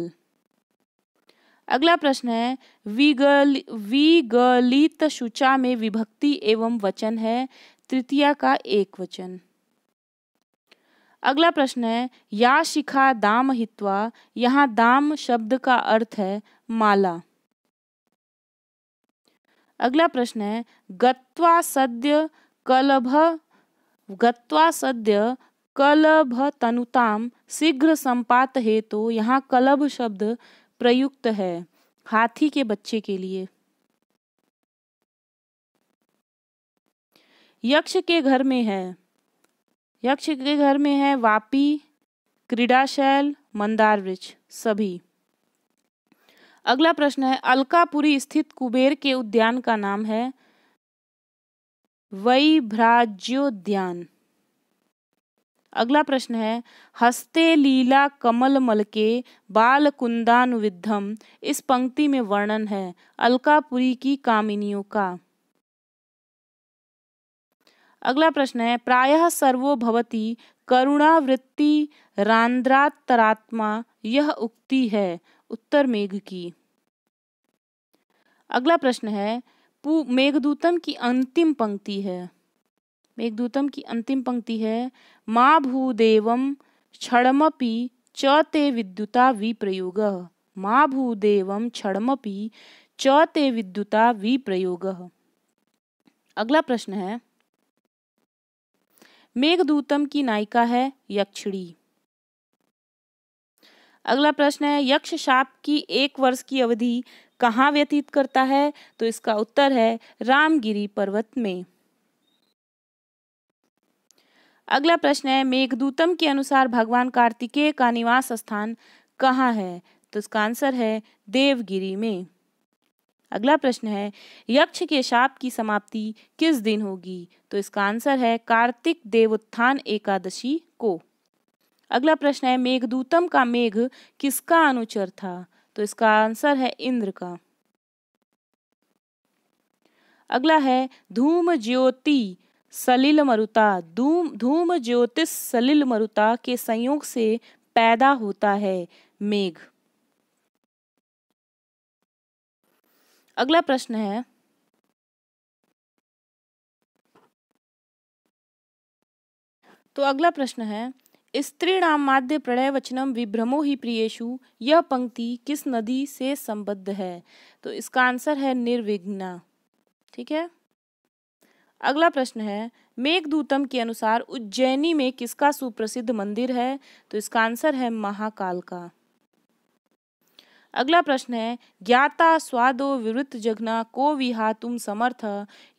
अगला प्रश्न है विगल विगलित शुचा में विभक्ति एवं वचन है तृतीया का एक वचन अगला प्रश्न है या शिखा दाम हित्वा यहाँ दाम शब्द का अर्थ है माला अगला प्रश्न है गत्वा सद्य कलभ गत्वा सद्य कलभ तनुताम शीघ्र संपात हेतु तो यहाँ कलभ शब्द प्रयुक्त है हाथी के बच्चे के लिए यक्ष के घर में है यक्ष के घर में है वापी क्रीडाशैल मंदार वृक्ष सभी अगला प्रश्न है अलकापुरी स्थित कुबेर के उद्यान का नाम है वैभ्राज्योद्यान अगला प्रश्न है हस्ते लीला कमल मल के बाल कुंदानुविधम इस पंक्ति में वर्णन है अलकापुरी की कामिनियों का अगला प्रश्न है प्रायः सर्वो भवती करुणावृत्ति रांद्रातरात्मा यह उक्ति है उत्तर मेघ की अगला प्रश्न है मेघदूतम की अंतिम पंक्ति है मेघदूतम की अंतिम पंक्ति है माँ भूदेवम क्षणमपि च ते विद्युता विप्रयोग माँ भूदेवम क्षणमपि च ते विद्युता विप्रयोग अगला प्रश्न है मेघदूतम की नायिका है यक्षिणी अगला प्रश्न है यक्ष शाप की एक वर्ष की अवधि कहाँ व्यतीत करता है तो इसका उत्तर है रामगिरी पर्वत में अगला प्रश्न है मेघदूतम के अनुसार भगवान कार्तिकेय का निवास स्थान कहाँ है तो इसका आंसर है देवगिरी में अगला प्रश्न है यक्ष के शाप की समाप्ति किस दिन होगी तो इसका आंसर है कार्तिक देवोत्थान एकादशी को अगला प्रश्न है मेघदूतम का मेघ किसका अनुचर था तो इसका आंसर है इंद्र का अगला है धूम ज्योति सलिल मरुता धूम धूम ज्योतिष सलिल मरुता के संयोग से पैदा होता है मेघ अगला प्रश्न है तो अगला प्रश्न है स्त्री नाम माध्य प्रणय वचनम विभ्रमो ही प्रियेशु यह पंक्ति किस नदी से संबद्ध है तो इसका आंसर है निर्विघ्ना ठीक है अगला प्रश्न है मेघदूतम के अनुसार उज्जैनी में किसका सुप्रसिद्ध मंदिर है तो इसका आंसर है महाकाल का अगला प्रश्न है ज्ञाता स्वादो विवृत जगना को विहा तुम समर्थ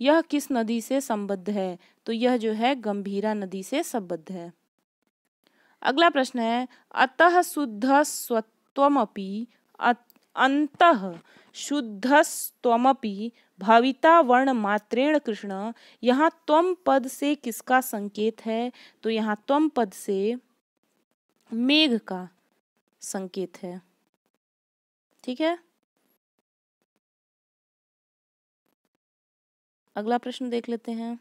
यह किस नदी से संबद्ध है तो यह जो है गंभीरा नदी से संबद्ध है अगला प्रश्न है अतः शुद्ध स्वत्वमपि शुद्ध शुद्धस्तमपि भाविता वर्ण मात्रेण कृष्ण यहाँ त्वम पद से किसका संकेत है तो यहाँ त्वम पद से मेघ का संकेत है ठीक है अगला प्रश्न देख लेते हैं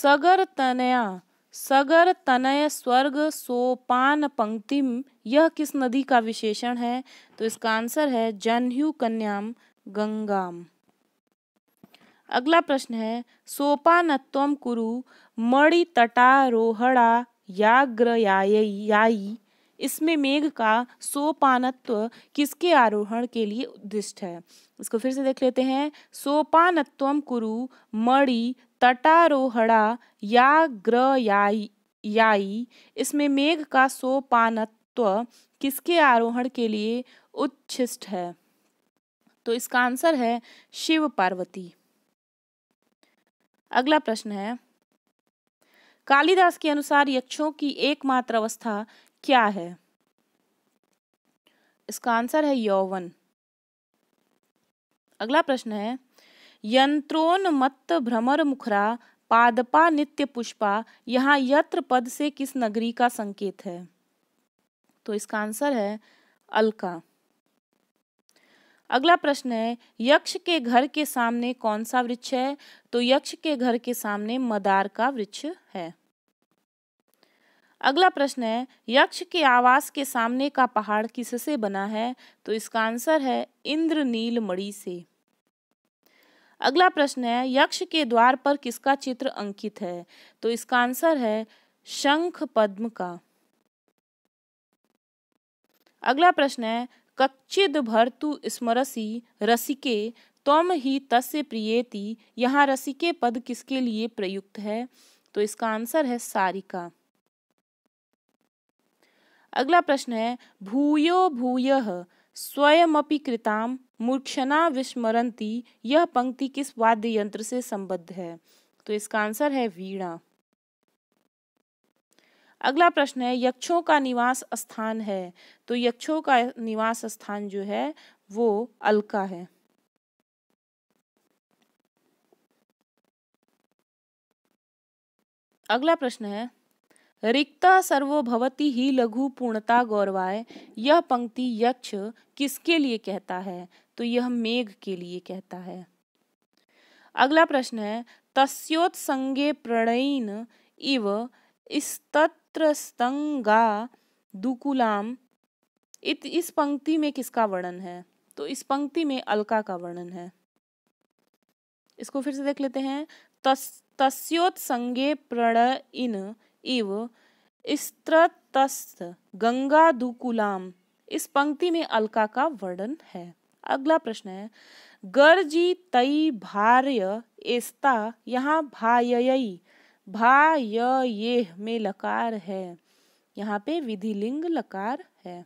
सगर तनया सगर तनय स्वर्ग सोपान पंक्तिम यह किस नदी का विशेषण है तो इसका आंसर है जन्यु कन्याम गंगाम अगला प्रश्न है सोपान कुरु मणि तटारोहड़ा याग्रयायी इसमें मेघ का सोपानत्व किसके आरोहण के लिए उद्दिष्ट है इसको फिर से देख लेते हैं सोपानत्व कुरु मणि तटारोहणा या ग्रयाई इसमें मेघ का सोपानत्व किसके आरोहण के लिए उच्छिष्ट है तो इसका आंसर है शिव पार्वती अगला प्रश्न है कालिदास के अनुसार यक्षों की एकमात्र अवस्था क्या है इसका आंसर है यौवन अगला प्रश्न है यंत्रोन्मत्त भ्रमर मुखरा पादपा नित्य पुष्पा यहाँ यत्र पद से किस नगरी का संकेत है तो इसका आंसर है अलका अगला प्रश्न है यक्ष के घर के सामने कौन सा वृक्ष है तो यक्ष के घर के सामने मदार का वृक्ष है अगला प्रश्न है यक्ष के आवास के सामने का पहाड़ किससे बना है तो इसका आंसर है इंद्र नील मणि से अगला प्रश्न है यक्ष के द्वार पर किसका चित्र अंकित है तो इसका आंसर है शंख पद्म का अगला प्रश्न है कच्चिद भरतु स्मरसी रसिके तम ही तस्य प्रियति यहाँ रसिके पद किसके लिए प्रयुक्त है तो इसका आंसर है सारिका अगला प्रश्न है भूयो भूय स्वयमपि कृताम मूर्छना विस्मरती यह पंक्ति किस वाद्य यंत्र से संबद्ध है तो इसका आंसर है वीणा अगला प्रश्न है यक्षों का निवास स्थान है तो यक्षों का निवास स्थान जो है वो अलका है अगला प्रश्न है रिक्ता सर्वोभवती ही लघु पूर्णता गौरवाय यह पंक्ति यक्ष किसके लिए कहता है तो यह मेघ के लिए कहता है अगला प्रश्न है तस्योत्संगे प्रणयीन इव स्तत्र स्तंगा दुकुलाम इत इस पंक्ति में किसका वर्णन है तो इस पंक्ति में अलका का वर्णन है इसको फिर से देख लेते हैं तस तस्योत्संगे इन इव स्त्रतस्थ दुकुलाम इस पंक्ति में अलका का वर्णन है अगला प्रश्न है गर्जी तई भार्य एस्ता यहाँ भाई भाय ये में लकार है यहाँ पे विधिलिंग लकार है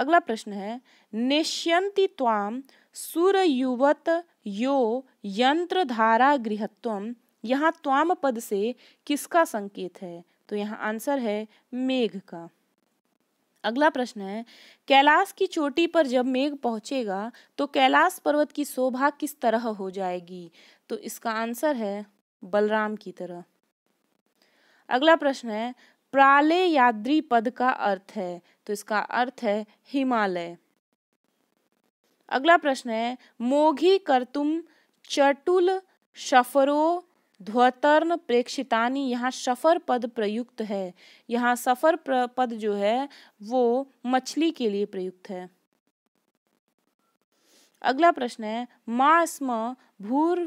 अगला प्रश्न है निश्यंति ताम सुर युवत यो यंत्र धारा गृहत्वम यहाँ त्वाम पद से किसका संकेत है तो यहाँ आंसर है मेघ का अगला प्रश्न है कैलाश की चोटी पर जब मेघ पहुंचेगा तो कैलाश पर्वत की शोभा किस तरह हो जाएगी तो इसका आंसर है बलराम की तरह अगला प्रश्न है प्राले याद्री पद का अर्थ है तो इसका अर्थ है हिमालय अगला प्रश्न है मोघी करतुम चटुल शफरो ध्वतर्ण प्रेक्षितानी यहाँ सफ़र पद प्रयुक्त है यहाँ सफ़र पद जो है वो मछली के लिए प्रयुक्त है अगला प्रश्न है मास्म भूर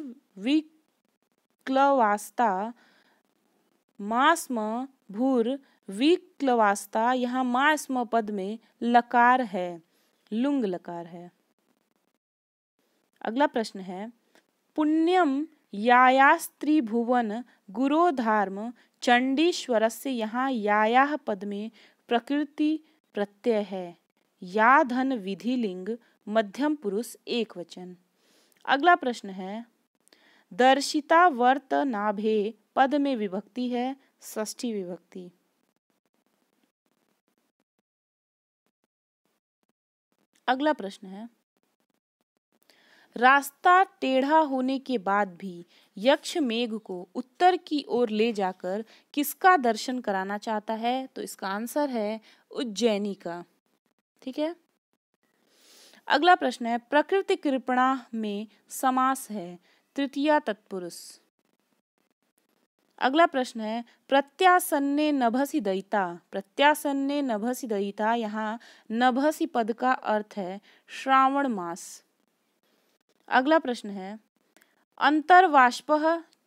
विक्लवास्ता मास्म भूर विक्लवास्ता यहाँ मास्म पद में लकार है लुंग लकार है अगला प्रश्न है पुण्यम यायास्त्रिभुवन गुरोधार्म से यहाँ याया पद में प्रकृति प्रत्यय है या धन विधि लिंग मध्यम पुरुष एक वचन अगला प्रश्न है दर्शिता वर्त नाभे पद में विभक्ति है ष्ठी विभक्ति अगला प्रश्न है रास्ता टेढ़ा होने के बाद भी यक्ष मेघ को उत्तर की ओर ले जाकर किसका दर्शन कराना चाहता है तो इसका आंसर है उज्जैनी का ठीक है अगला प्रश्न है प्रकृति कृपणा में समास है तृतीया तत्पुरुष अगला प्रश्न है प्रत्यासन्ने नभसी दयिता प्रत्यासन्ने नभसी दयिता यहाँ नभसी पद का अर्थ है श्रावण मास अगला प्रश्न है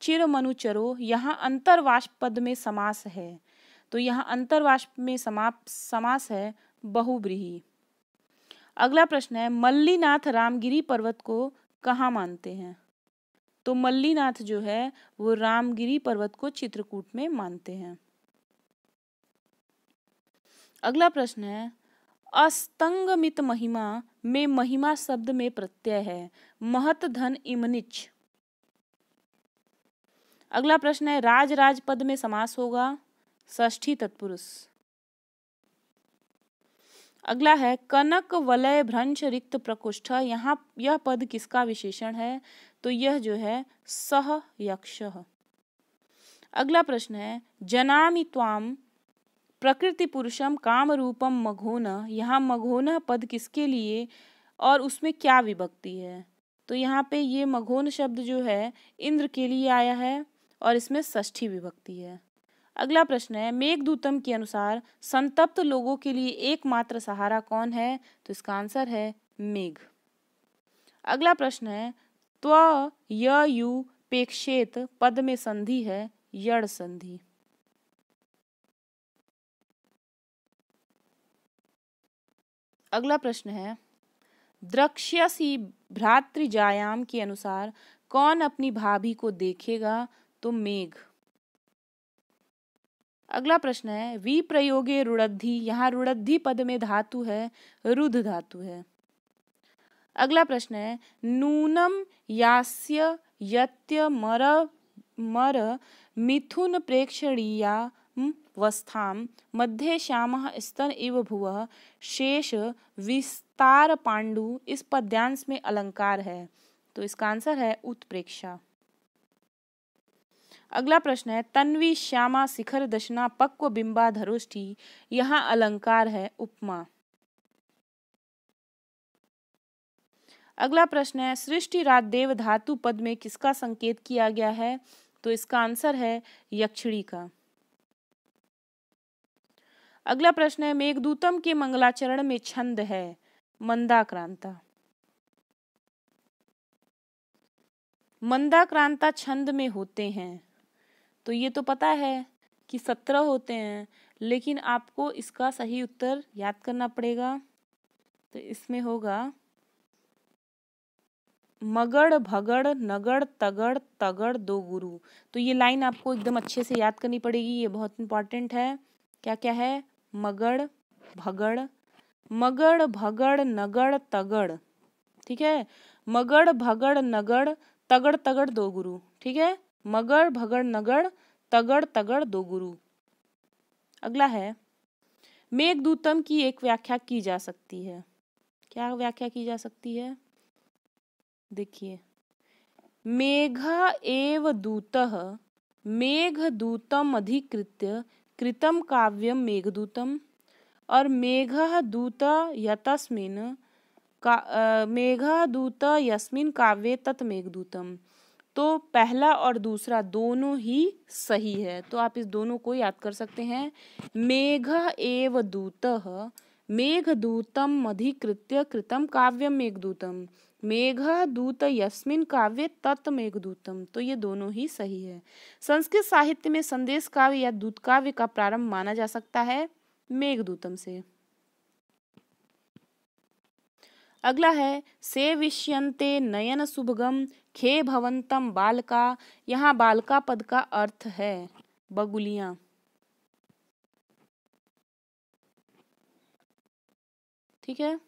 चिर मनुचरो यहाँ अंतरवाष्प पद में समास है तो यहाँ अंतरवाष्प में समाप समास है बहुब्रीही अगला प्रश्न है मल्लीनाथ रामगिरी पर्वत को कहाँ मानते हैं तो मल्लीनाथ जो है वो रामगिरी पर्वत को चित्रकूट में मानते हैं अगला प्रश्न है अस्तंगमित महिमा में महिमा शब्द में प्रत्यय है महत धन इमनिच अगला प्रश्न है राज राज पद में समास होगा ष्ठी तत्पुरुष अगला है कनक वलय भ्रंश रिक्त प्रकोष्ठ यहाँ यह पद किसका विशेषण है तो यह जो है सह यक्ष अगला प्रश्न है जनामि त्वाम प्रकृति पुरुषम काम रूपम मघोन यहाँ मघोन पद किसके लिए और उसमें क्या विभक्ति है तो यहाँ पे ये मघोन शब्द जो है इंद्र के लिए आया है और इसमें षष्ठी विभक्ति है अगला प्रश्न है मेघदूतम के अनुसार संतप्त लोगों के लिए एकमात्र सहारा कौन है तो इसका आंसर है मेघ अगला प्रश्न है त्व यु पेक्षेत पद में संधि है यड़ संधि अगला प्रश्न है द्रक्ष्यसी भ्रातृजायाम के अनुसार कौन अपनी भाभी को देखेगा तो मेघ अगला प्रश्न है विप्रयोगे रुड़द्धि यहाँ रुड़द्धि पद में धातु है रुद्ध धातु है अगला प्रश्न है नूनम यास्य यत्य मर मर मिथुन प्रेक्षणीया वस्थाम मध्य श्याम स्तन इव भुव शेष विस्तार पांडु इस पद्यांश में अलंकार है तो इसका आंसर है उत्प्रेक्षा अगला प्रश्न है तन्वी श्यामा शिखर दशना पक्व बिंबा धरोष्ठी यहाँ अलंकार है उपमा अगला प्रश्न है सृष्टि रात देव धातु पद में किसका संकेत किया गया है तो इसका आंसर है यक्षिणी का अगला प्रश्न है मेघदूतम के मंगलाचरण में छंद है मंदाक्रांता मंदाक्रांता छंद में होते हैं तो ये तो पता है कि सत्रह होते हैं लेकिन आपको इसका सही उत्तर याद करना पड़ेगा तो इसमें होगा मगड़ भगड़ नगड़ तगड़ तगड़ दो गुरु तो ये लाइन आपको एकदम अच्छे से याद करनी पड़ेगी ये बहुत इंपॉर्टेंट है क्या क्या है मगड़ भगड़ मगड़ भगड़ नगड़ तगड़ ठीक है मगड़ भगड़ नगड़ तगड़ तगड़ दो गुरु ठीक है मगड़ भगड़ नगड़ तगड़ तगड़ दो गुरु अगला है मेघदूतम की एक व्याख्या की जा सकती है क्या व्याख्या की जा सकती है देखिए मेघा एव दूत मेघ दूतम अधिकृत्य कृतं काव्यं मेघदूतम् और मेघ दूत यतस्मिन् का मेघः दूत यस्मिन काव्य तत् मेघदूतम तो पहला और दूसरा दोनों ही सही है तो आप इस दोनों को याद कर सकते हैं मेघ एव दूत मेघदूतम अधिकृत्य कृतम काव्यम मेघदूतम मेघदूत यस्मिन काव्य तत् मेघदूतम तो ये दोनों ही सही है संस्कृत साहित्य में संदेश काव्य या दूत काव्य का प्रारंभ माना जा सकता है मेघदूतम से अगला है से विष्यंते नयन सुभगम खे भवंतम बालका यहाँ बालका पद का अर्थ है बगुलिया ठीक है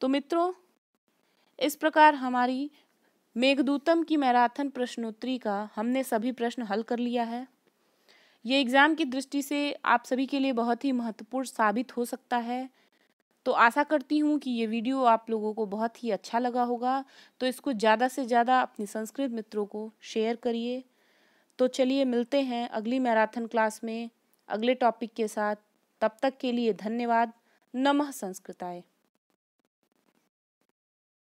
तो मित्रों इस प्रकार हमारी मेघदूतम की मैराथन प्रश्नोत्तरी का हमने सभी प्रश्न हल कर लिया है ये एग्ज़ाम की दृष्टि से आप सभी के लिए बहुत ही महत्वपूर्ण साबित हो सकता है तो आशा करती हूँ कि ये वीडियो आप लोगों को बहुत ही अच्छा लगा होगा तो इसको ज़्यादा से ज़्यादा अपने संस्कृत मित्रों को शेयर करिए तो चलिए मिलते हैं अगली मैराथन क्लास में अगले टॉपिक के साथ तब तक के लिए धन्यवाद नमः संस्कृताय